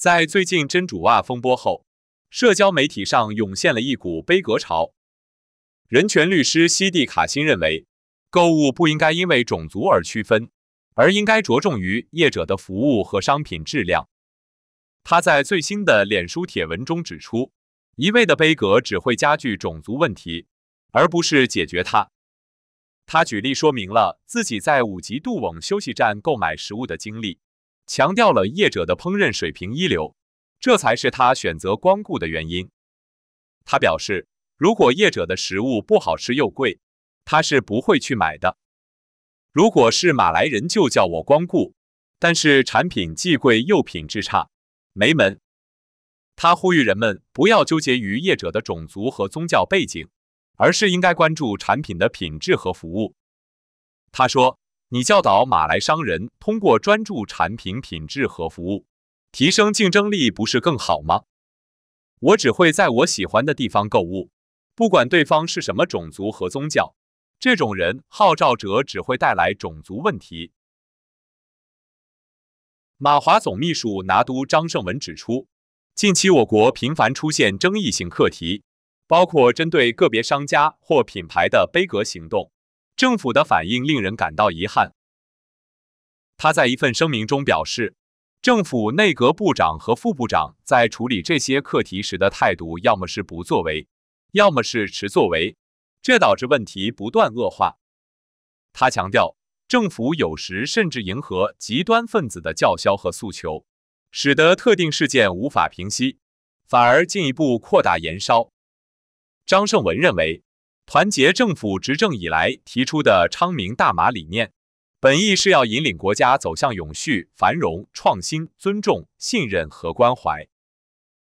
在最近真主袜风波后，社交媒体上涌现了一股悲格潮。人权律师西蒂卡辛认为，购物不应该因为种族而区分，而应该着重于业者的服务和商品质量。他在最新的脸书帖文中指出，一味的悲格只会加剧种族问题，而不是解决它。他举例说明了自己在五级杜翁休息站购买食物的经历。强调了业者的烹饪水平一流，这才是他选择光顾的原因。他表示，如果业者的食物不好吃又贵，他是不会去买的。如果是马来人就叫我光顾，但是产品既贵又品质差，没门。他呼吁人们不要纠结于业者的种族和宗教背景，而是应该关注产品的品质和服务。他说。你教导马来商人通过专注产品品质和服务提升竞争力，不是更好吗？我只会在我喜欢的地方购物，不管对方是什么种族和宗教。这种人号召者只会带来种族问题。马华总秘书拿督张胜文指出，近期我国频繁出现争议性课题，包括针对个别商家或品牌的杯格行动。政府的反应令人感到遗憾。他在一份声明中表示，政府内阁部长和副部长在处理这些课题时的态度，要么是不作为，要么是持作为，这导致问题不断恶化。他强调，政府有时甚至迎合极端分子的叫嚣和诉求，使得特定事件无法平息，反而进一步扩大燃烧。张胜文认为。团结政府执政以来提出的“昌明大马”理念，本意是要引领国家走向永续繁荣、创新、尊重、信任和关怀。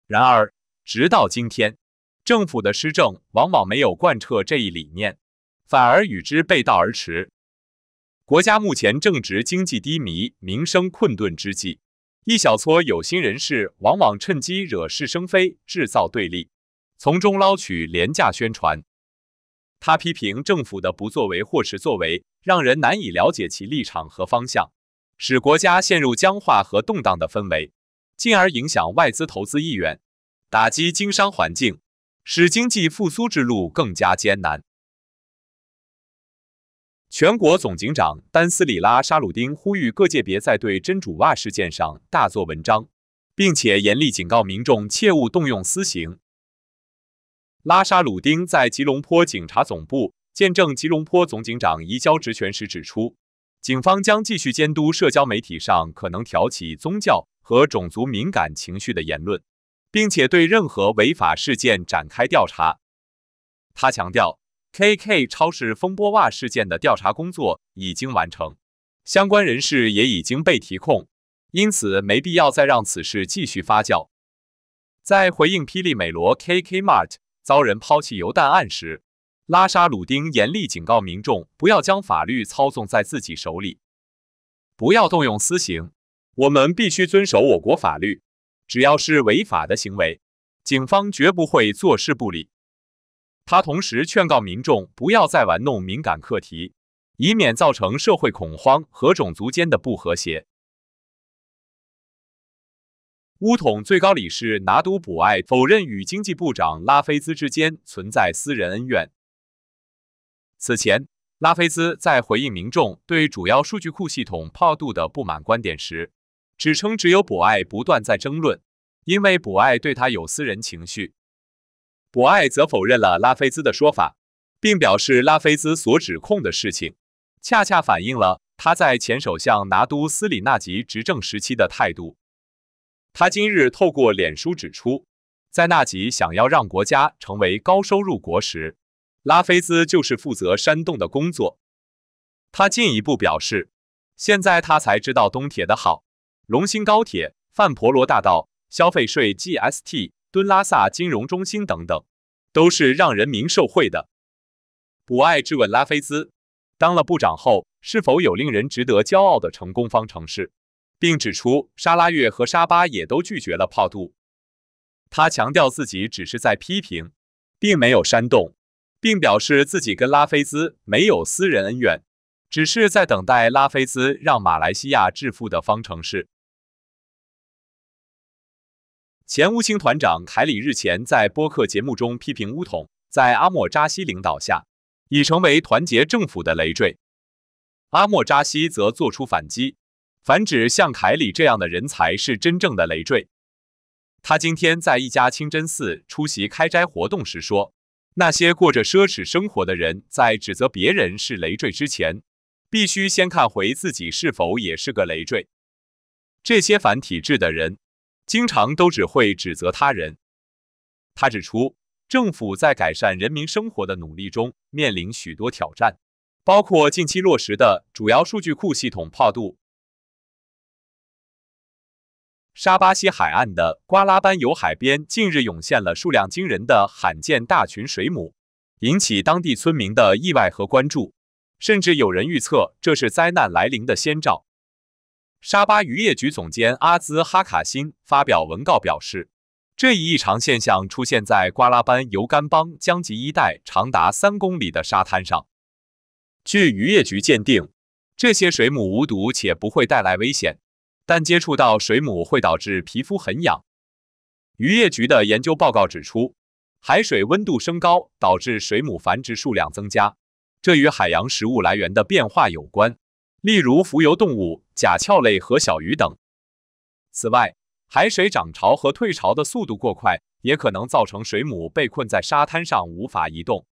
然而，直到今天，政府的施政往往没有贯彻这一理念，反而与之背道而驰。国家目前正值经济低迷、民生困顿之际，一小撮有心人士往往趁机惹是生非，制造对立，从中捞取廉价宣传。他批评政府的不作为或是作为，让人难以了解其立场和方向，使国家陷入僵化和动荡的氛围，进而影响外资投资意愿，打击经商环境，使经济复苏之路更加艰难。全国总警长丹斯里拉沙鲁丁呼吁各界别在对真主袜事件上大做文章，并且严厉警告民众切勿动用私刑。拉沙鲁丁在吉隆坡警察总部见证吉隆坡总警长移交职权时指出，警方将继续监督社交媒体上可能挑起宗教和种族敏感情绪的言论，并且对任何违法事件展开调查。他强调，KK 超市风波袜事件的调查工作已经完成，相关人士也已经被提控，因此没必要再让此事继续发酵。在回应霹雳美罗 KK Mart。遭人抛弃犹太案时，拉沙鲁丁严厉警告民众不要将法律操纵在自己手里，不要动用私刑。我们必须遵守我国法律，只要是违法的行为，警方绝不会坐视不理。他同时劝告民众不要再玩弄敏感课题，以免造成社会恐慌和种族间的不和谐。乌统最高理事拿督卜艾否认与经济部长拉菲兹之间存在私人恩怨。此前，拉菲兹在回应民众对主要数据库系统帕杜的不满观点时，只称只有卜爱不断在争论，因为卜爱对他有私人情绪。卜爱则否认了拉菲兹的说法，并表示拉菲兹所指控的事情，恰恰反映了他在前首相拿督斯里纳吉执政时期的态度。他今日透过脸书指出，在纳吉想要让国家成为高收入国时，拉菲兹就是负责煽动的工作。他进一步表示，现在他才知道东铁的好、龙兴高铁、范婆罗大道、消费税 GST、敦拉萨金融中心等等，都是让人民受惠的。不爱质问拉菲兹，当了部长后是否有令人值得骄傲的成功方程式？并指出，沙拉月和沙巴也都拒绝了泡渡。他强调自己只是在批评，并没有煽动，并表示自己跟拉菲兹没有私人恩怨，只是在等待拉菲兹让马来西亚致富的方程式。前乌青团长凯里日前在播客节目中批评乌统在阿莫扎西领导下已成为团结政府的累赘，阿莫扎西则做出反击。反指像凯里这样的人才是真正的累赘。他今天在一家清真寺出席开斋活动时说：“那些过着奢侈生活的人，在指责别人是累赘之前，必须先看回自己是否也是个累赘。这些反体制的人，经常都只会指责他人。”他指出，政府在改善人民生活的努力中面临许多挑战，包括近期落实的主要数据库系统跨度。沙巴西海岸的瓜拉班尤海边近日涌现了数量惊人的罕见大群水母，引起当地村民的意外和关注，甚至有人预测这是灾难来临的先兆。沙巴渔业局总监阿兹哈卡辛发表文告表示，这一异常现象出现在瓜拉班尤甘邦江及一带长达三公里的沙滩上。据渔业局鉴定，这些水母无毒且不会带来危险。但接触到水母会导致皮肤很痒。渔业局的研究报告指出，海水温度升高导致水母繁殖数量增加，这与海洋食物来源的变化有关，例如浮游动物、甲壳类和小鱼等。此外，海水涨潮和退潮的速度过快，也可能造成水母被困在沙滩上无法移动。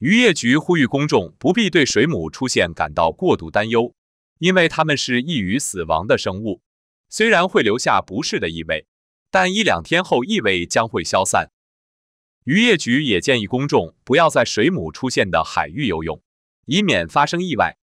渔业局呼吁公众不必对水母出现感到过度担忧。因为它们是易于死亡的生物，虽然会留下不适的异味，但一两天后异味将会消散。渔业局也建议公众不要在水母出现的海域游泳，以免发生意外。